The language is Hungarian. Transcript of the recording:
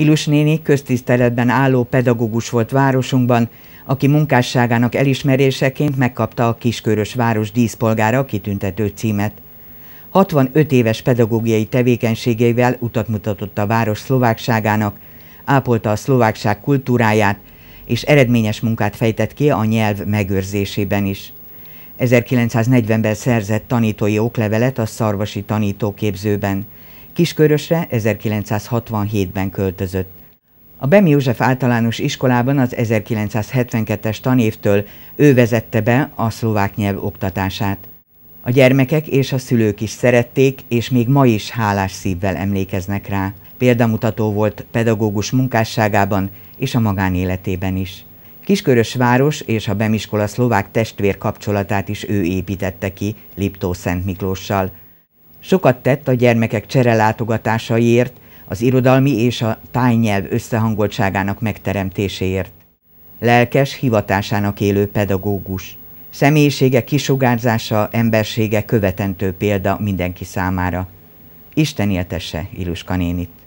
Ilus néni köztiszteletben álló pedagógus volt városunkban, aki munkásságának elismeréseként megkapta a Kiskörös Város díszpolgára kitüntető címet. 65 éves pedagógiai tevékenységével utat mutatott a város szlovákságának, ápolta a szlovákság kultúráját, és eredményes munkát fejtett ki a nyelv megőrzésében is. 1940-ben szerzett tanítói oklevelet a szarvasi tanítóképzőben. Kiskörösre 1967-ben költözött. A Bem József általános iskolában az 1972-es tanévtől ő vezette be a szlovák nyelv oktatását. A gyermekek és a szülők is szerették, és még ma is hálás szívvel emlékeznek rá. Példamutató volt pedagógus munkásságában és a magánéletében is. Kiskörös város és a Bemiskola szlovák testvér kapcsolatát is ő építette ki Liptó Szent Miklóssal – Sokat tett a gyermekek cserelátogatásaiért, az irodalmi és a tájnyelv összehangoltságának megteremtéséért. Lelkes, hivatásának élő pedagógus. Személyisége kisugárzása, embersége követentő példa mindenki számára. Isten éltesse Iluska nénit!